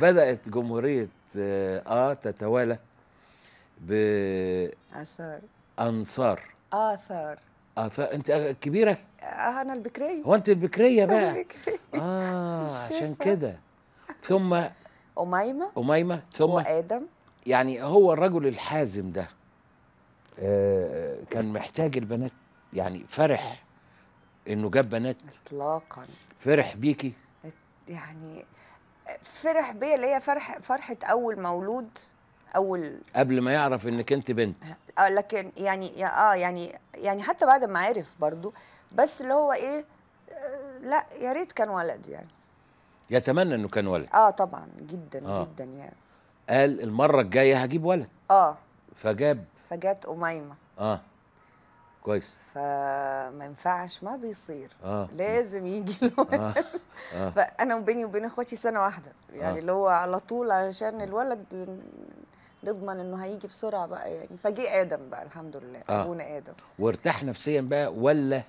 بدأت جمهورية آه،, آه تتوالى ب آثار أنصار آثار آثار أنت كبيرة؟ آه، أنا البكرية هو أنت البكرية بقى؟ البكرية آه عشان كده ثم أميمة أميمة ثم ادم يعني هو الرجل الحازم ده آه كان محتاج البنات يعني فرح انه جاب بنات اطلاقا فرح بيكي يعني فرح بيا اللي هي فرح فرحه اول مولود اول قبل ما يعرف انك انت بنت اه لكن يعني اه يعني يعني حتى بعد ما عرف برضو بس اللي هو ايه آه، لا يا ريت كان ولد يعني يتمنى انه كان ولد اه طبعا جدا آه. جدا يعني قال المره الجايه هجيب ولد اه فجاب فجات اميمه اه كويس فما ينفعش ما بيصير آه. لازم يجي آه. الولد آه. آه. فانا وبيني وبين اخواتي سنه واحده يعني آه. اللي هو على طول علشان الولد نضمن انه هيجي بسرعه بقى يعني فجه ادم بقى الحمد لله آه. ابونا ادم وارتاح نفسيا بقى ولا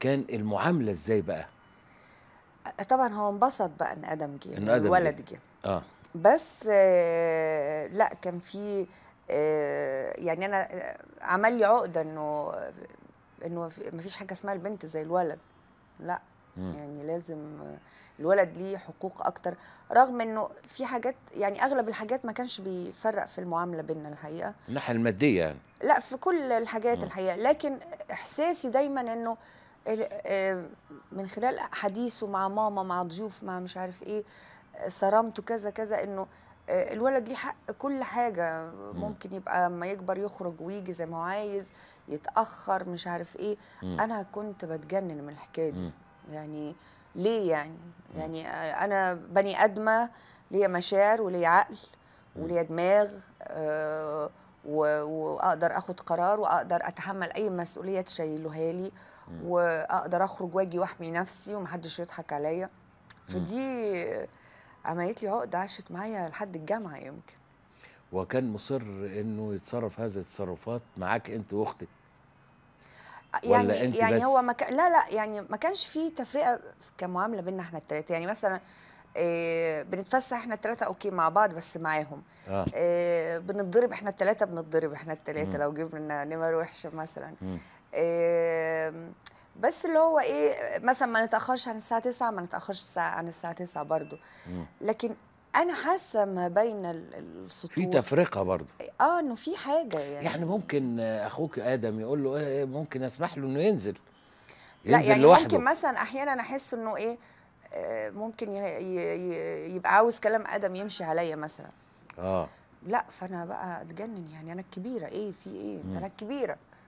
كان المعامله ازاي بقى طبعا هو انبسط بقى ان ادم جه إن أدم الولد جه, جه. آه. بس آه لا كان في آه، يعني انا آه، عمل لي عقده انه انه ما فيش حاجه اسمها البنت زي الولد لا مم. يعني لازم الولد ليه حقوق اكتر رغم انه في حاجات يعني اغلب الحاجات ما كانش بيفرق في المعامله بيننا الحقيقه الناحيه الماديه يعني لا في كل الحاجات مم. الحقيقه لكن احساسي دايما انه آه، من خلال حديثه مع ماما مع ضيوف مع مش عارف ايه صرمته كذا كذا انه آه، الولد ليه حق كل حاجه ممكن يبقى اما يكبر يخرج ويجي زي ما هو عايز يتاخر مش عارف ايه انا كنت بتجنن من الحكايه دي يعني ليه يعني يعني انا بني ادمه ليا مشاعر وليا عقل وليا دماغ آه، واقدر اخد قرار واقدر اتحمل اي مسؤوليه تشيلوها لي واقدر اخرج واجي واحمي نفسي ومحدش يضحك عليا فدي عملت لي عقده أه، عاشت معايا لحد الجامعه يمكن وكان مصر انه يتصرف هذه التصرفات معاك انت واختك يعني ولا انت يعني بس؟ هو كان لا لا يعني ما كانش في تفرقه كمعامله بيننا احنا الثلاثه يعني مثلا إيه بنتفسح احنا الثلاثه اوكي مع بعض بس معاهم آه. إيه بنتضرب احنا الثلاثه بنتضرب احنا الثلاثه لو جبنا نمر وحشه مثلا إيه بس اللي هو ايه مثلا ما نتاخرش عن الساعه 9 ما نتاخرش عن الساعه 9 برضو لكن انا حاسه ما بين السطور في تفرقه برضه اه انه في حاجه يعني يعني ممكن اخوك ادم يقول له إيه, إيه، ممكن اسمح له انه ينزل ينزل لا يعني لوحده. ممكن مثلا احيانا احس انه ايه آه، ممكن يبقى عاوز كلام ادم يمشي عليا مثلا اه لا فانا بقى اتجنن يعني انا الكبيره ايه في ايه انا الكبيره